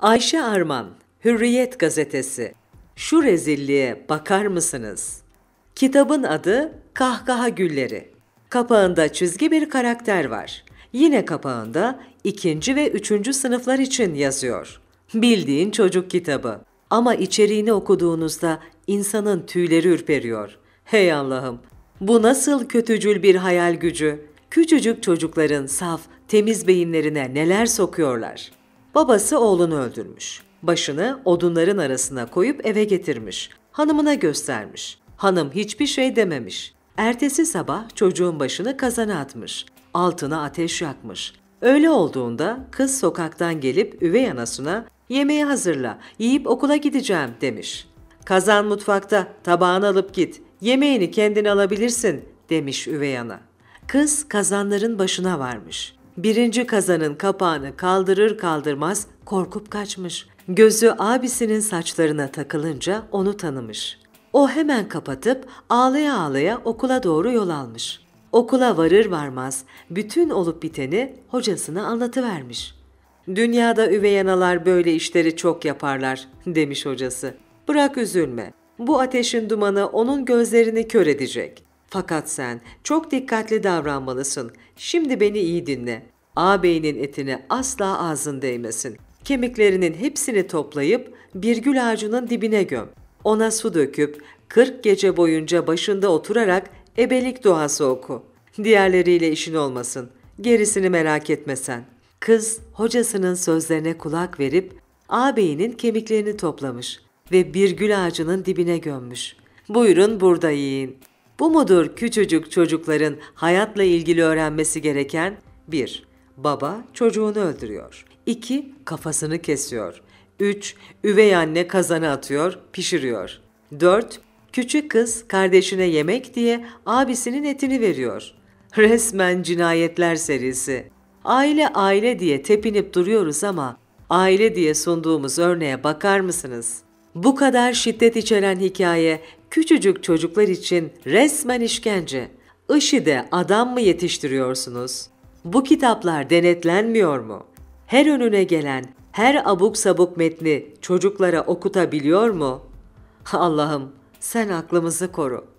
Ayşe Arman, Hürriyet Gazetesi. Şu rezilliğe bakar mısınız? Kitabın adı Kahkaha Gülleri. Kapağında çizgi bir karakter var. Yine kapağında ikinci ve üçüncü sınıflar için yazıyor. Bildiğin çocuk kitabı. Ama içeriğini okuduğunuzda insanın tüyleri ürperiyor. Hey Allah'ım! Bu nasıl kötücül bir hayal gücü? Küçücük çocukların saf, temiz beyinlerine neler sokuyorlar?'' Babası oğlunu öldürmüş. Başını odunların arasına koyup eve getirmiş. Hanımına göstermiş. Hanım hiçbir şey dememiş. Ertesi sabah çocuğun başını kazana atmış. Altına ateş yakmış. Öyle olduğunda kız sokaktan gelip üvey anasına yemeği hazırla, yiyip okula gideceğim demiş. Kazan mutfakta, tabağını alıp git, yemeğini kendin alabilirsin demiş üvey ana. Kız kazanların başına varmış birinci kazanın kapağını kaldırır kaldırmaz korkup kaçmış. Gözü abisinin saçlarına takılınca onu tanımış. O hemen kapatıp ağlaya ağlaya okula doğru yol almış. Okula varır varmaz bütün olup biteni hocasına anlatıvermiş. Dünyada üvey analar böyle işleri çok yaparlar demiş hocası. Bırak üzülme. Bu ateşin dumanı onun gözlerini kör edecek. Fakat sen çok dikkatli davranmalısın. Şimdi beni iyi dinle. Ağabeyinin etini asla ağzın değmesin. Kemiklerinin hepsini toplayıp bir gül ağacının dibine göm. Ona su döküp 40 gece boyunca başında oturarak ebelik duası oku. Diğerleriyle işin olmasın. Gerisini merak etmesen. Kız hocasının sözlerine kulak verip ağabeyinin kemiklerini toplamış ve bir gül ağacının dibine gömmüş. Buyurun burada yiyin. Bu mudur küçücük çocukların hayatla ilgili öğrenmesi gereken? 1. Baba çocuğunu öldürüyor. 2. Kafasını kesiyor. 3. Üvey anne kazana atıyor, pişiriyor. 4. Küçük kız kardeşine yemek diye abisinin etini veriyor. Resmen cinayetler serisi. Aile aile diye tepinip duruyoruz ama aile diye sunduğumuz örneğe bakar mısınız? Bu kadar şiddet içeren hikaye Küçücük çocuklar için resmen işkence. IŞİD'e adam mı yetiştiriyorsunuz? Bu kitaplar denetlenmiyor mu? Her önüne gelen, her abuk sabuk metni çocuklara okutabiliyor mu? Allah'ım sen aklımızı koru.''